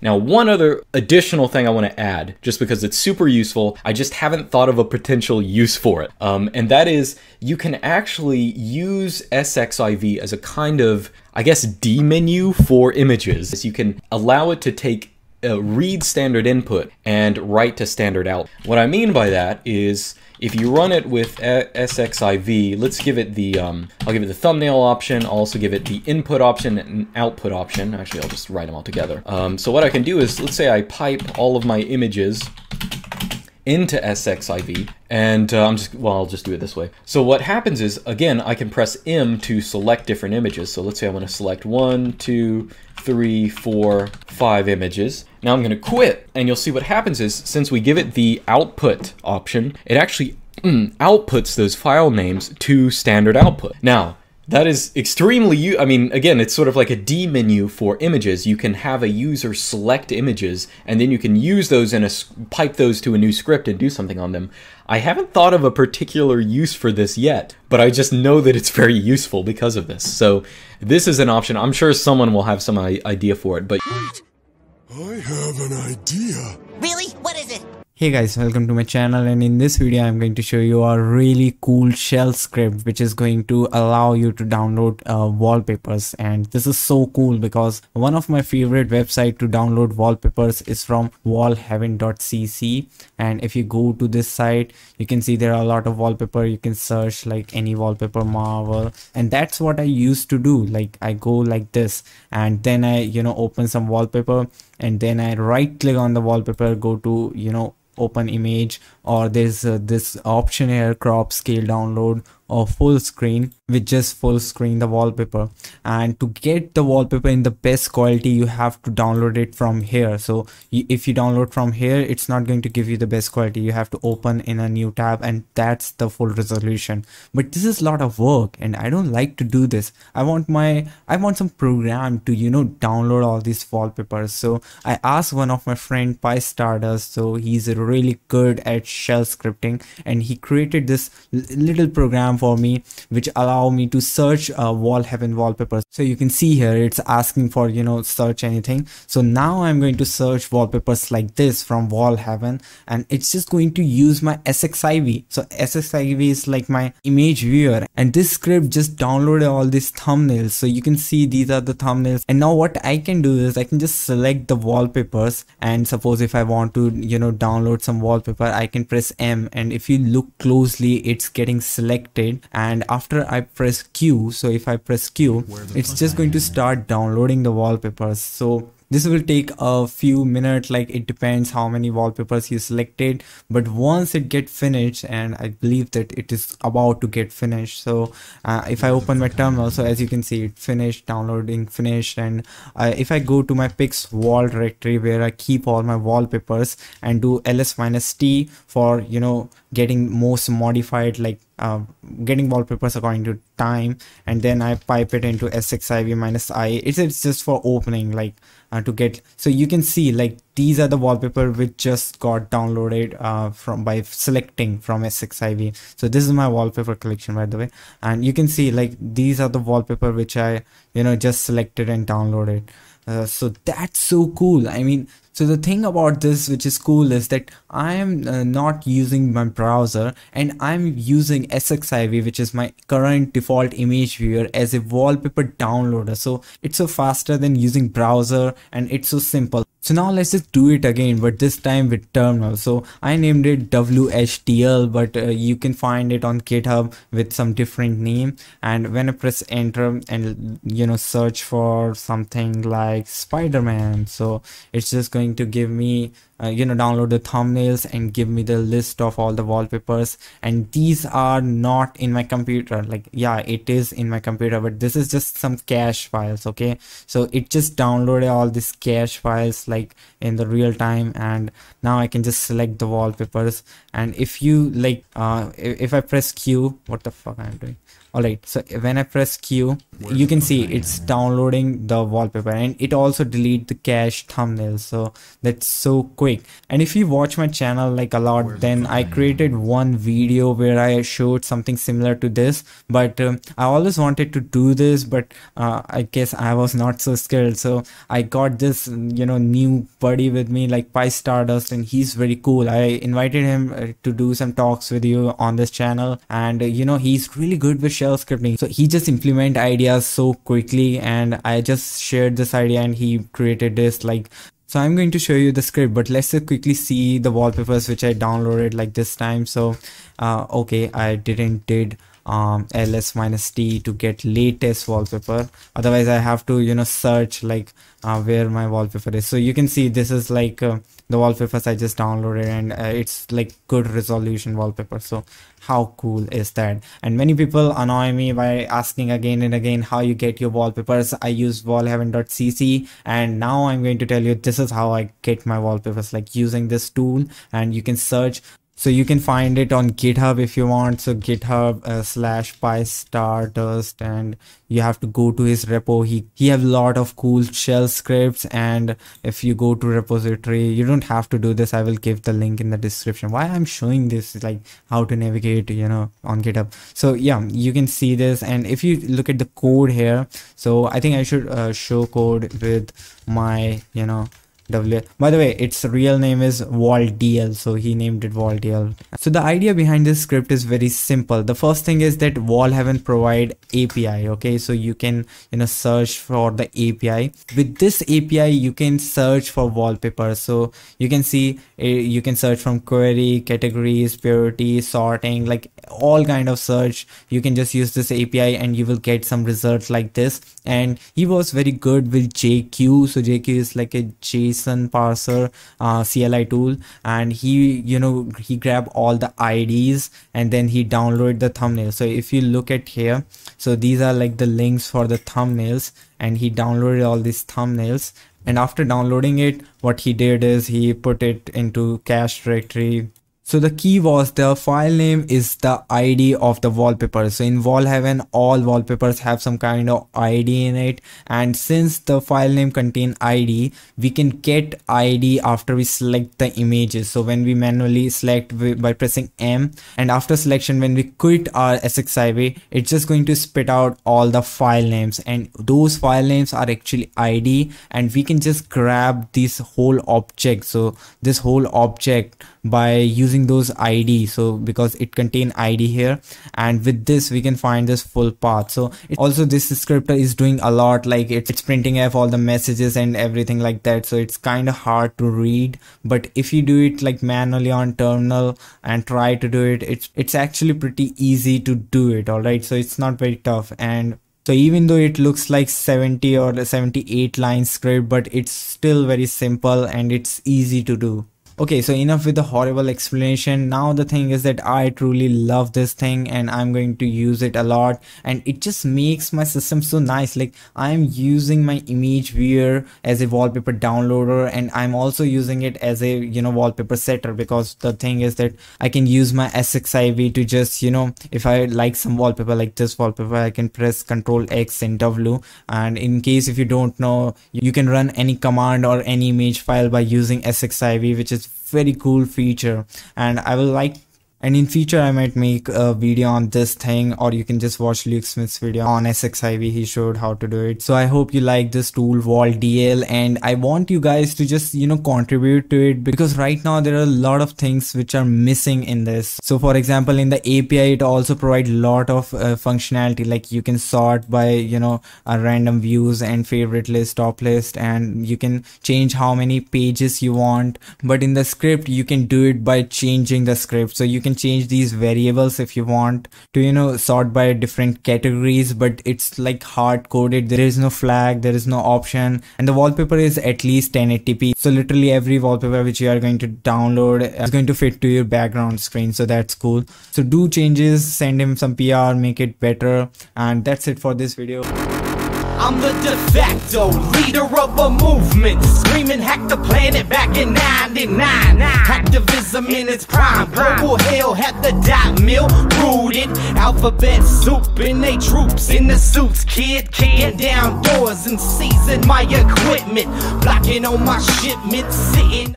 Now, one other additional thing I want to add, just because it's super useful, I just haven't thought of a potential use for it. Um, and that is you can actually use SXIV as a kind of, I guess, D menu for images. You can allow it to take uh, read standard input and write to standard out. What I mean by that is if you run it with SXIV, let's give it the, um, I'll give it the thumbnail option, I'll also give it the input option and output option. Actually, I'll just write them all together. Um, so what I can do is, let's say I pipe all of my images into SXIV, and uh, I'm just, well, I'll just do it this way. So what happens is, again, I can press M to select different images. So let's say I want to select one, two, three, four, five images. Now I'm going to quit, and you'll see what happens is, since we give it the output option, it actually mm, outputs those file names to standard output. Now, that is extremely, I mean, again, it's sort of like a D menu for images. You can have a user select images, and then you can use those and pipe those to a new script and do something on them. I haven't thought of a particular use for this yet, but I just know that it's very useful because of this. So this is an option. I'm sure someone will have some idea for it, but... I have an idea. Really? Hey guys, welcome to my channel and in this video I'm going to show you a really cool shell script which is going to allow you to download uh, wallpapers and this is so cool because one of my favorite website to download wallpapers is from wallheaven.cc and if you go to this site you can see there are a lot of wallpaper you can search like any wallpaper marvel and that's what I used to do like I go like this and then I you know open some wallpaper and then I right click on the wallpaper, go to, you know, open image or there's uh, this option here crop scale download or full screen with just full screen the wallpaper and to get the wallpaper in the best quality you have to download it from here so if you download from here it's not going to give you the best quality you have to open in a new tab and that's the full resolution but this is a lot of work and i don't like to do this i want my i want some program to you know download all these wallpapers so i asked one of my friend pi stardust so he's really good at shell scripting and he created this little program for me which allows allow me to search uh, wall heaven wallpaper so you can see here it's asking for you know search anything so now i'm going to search wallpapers like this from wall heaven and it's just going to use my sxiv so sxiv is like my image viewer and this script just downloaded all these thumbnails so you can see these are the thumbnails and now what i can do is i can just select the wallpapers and suppose if i want to you know download some wallpaper i can press m and if you look closely it's getting selected and after i press Q, so if I press Q, it's just going to start downloading the wallpapers. So this will take a few minutes like it depends how many wallpapers you selected but once it get finished and i believe that it is about to get finished so uh, if i open my terminal so as you can see it finished downloading finished and uh, if i go to my pix wall directory where i keep all my wallpapers and do ls minus t for you know getting most modified like uh, getting wallpapers according to time and then I pipe it into S6IV minus I it's, it's just for opening like uh, to get so you can see like these are the wallpaper which just got downloaded uh, from by selecting from S6IV so this is my wallpaper collection by the way and you can see like these are the wallpaper which I you know just selected and downloaded uh, so that's so cool. I mean, so the thing about this which is cool is that I am uh, not using my browser and I'm using SXIV which is my current default image viewer as a wallpaper downloader. So it's so faster than using browser and it's so simple. So now let's just do it again, but this time with terminal. So I named it WHTL, but uh, you can find it on GitHub with some different name. And when I press enter and, you know, search for something like Spider-Man. So it's just going to give me uh, you know download the thumbnails and give me the list of all the wallpapers and these are not in my computer like yeah it is in my computer but this is just some cache files okay so it just downloaded all these cache files like in the real time and now i can just select the wallpapers and if you like uh if i press q what the fuck i'm doing all right so when i press q you can see it's downloading the wallpaper and it also delete the cache thumbnails. so that's so quick quick and if you watch my channel like a lot then i created one video where i showed something similar to this but um, i always wanted to do this but uh, i guess i was not so skilled so i got this you know new buddy with me like pi stardust and he's very cool i invited him uh, to do some talks with you on this channel and uh, you know he's really good with shell scripting so he just implement ideas so quickly and i just shared this idea and he created this like so I'm going to show you the script, but let's quickly see the wallpapers which I downloaded like this time. So, uh, okay, I didn't did um, ls minus t to get latest wallpaper otherwise i have to you know search like uh, where my wallpaper is so you can see this is like uh, the wallpapers i just downloaded and uh, it's like good resolution wallpaper so how cool is that and many people annoy me by asking again and again how you get your wallpapers i use wallhaven.cc and now i'm going to tell you this is how i get my wallpapers like using this tool and you can search so you can find it on GitHub if you want. So GitHub uh, slash PyStardust and you have to go to his repo. He, he have a lot of cool shell scripts. And if you go to repository, you don't have to do this. I will give the link in the description. Why I'm showing this like how to navigate, you know, on GitHub. So yeah, you can see this. And if you look at the code here, so I think I should uh, show code with my, you know, W. By the way, its real name is DL, so he named it DL. So the idea behind this script is very simple. The first thing is that Volhaven provide API, okay? So you can, you know, search for the API. With this API, you can search for wallpaper. So you can see, eh, you can search from query, categories, purity, sorting, like all kind of search. You can just use this API and you will get some results like this. And he was very good with JQ. So JQ is like a json parser uh, cli tool and he you know he grab all the ids and then he download the thumbnail so if you look at here so these are like the links for the thumbnails and he downloaded all these thumbnails and after downloading it what he did is he put it into cache directory so the key was the file name is the ID of the wallpaper. So in Wallhaven, all wallpapers have some kind of ID in it. And since the file name contain ID, we can get ID after we select the images. So when we manually select by pressing M and after selection, when we quit our SXIV, it's just going to spit out all the file names and those file names are actually ID and we can just grab this whole object. So this whole object by using using those ID. So because it contain ID here and with this we can find this full path. So it, also this scripter is doing a lot like it's printing out all the messages and everything like that. So it's kind of hard to read. But if you do it like manually on terminal and try to do it, it's, it's actually pretty easy to do it. All right. So it's not very tough. And so even though it looks like 70 or 78 line script, but it's still very simple and it's easy to do okay so enough with the horrible explanation now the thing is that i truly love this thing and i'm going to use it a lot and it just makes my system so nice like i'm using my image viewer as a wallpaper downloader and i'm also using it as a you know wallpaper setter because the thing is that i can use my sxiv to just you know if i like some wallpaper like this wallpaper i can press ctrl x and w and in case if you don't know you can run any command or any image file by using sxiv which is very cool feature and i will like and in future i might make a video on this thing or you can just watch luke smith's video on sxiv he showed how to do it so i hope you like this tool wall dl and i want you guys to just you know contribute to it because right now there are a lot of things which are missing in this so for example in the api it also provides a lot of uh, functionality like you can sort by you know random views and favorite list top list and you can change how many pages you want but in the script you can do it by changing the script so you can can change these variables if you want to you know sort by different categories but it's like hard coded there is no flag there is no option and the wallpaper is at least 1080p so literally every wallpaper which you are going to download is going to fit to your background screen so that's cool so do changes send him some pr make it better and that's it for this video I'm the de facto leader of a movement, screaming hack the planet back in 99. Activism in its prime, global hell had the dot mill rooted. Alphabet soup in they troops in the suits, kid kicking down doors and seizing my equipment, blocking on my shipment, sitting.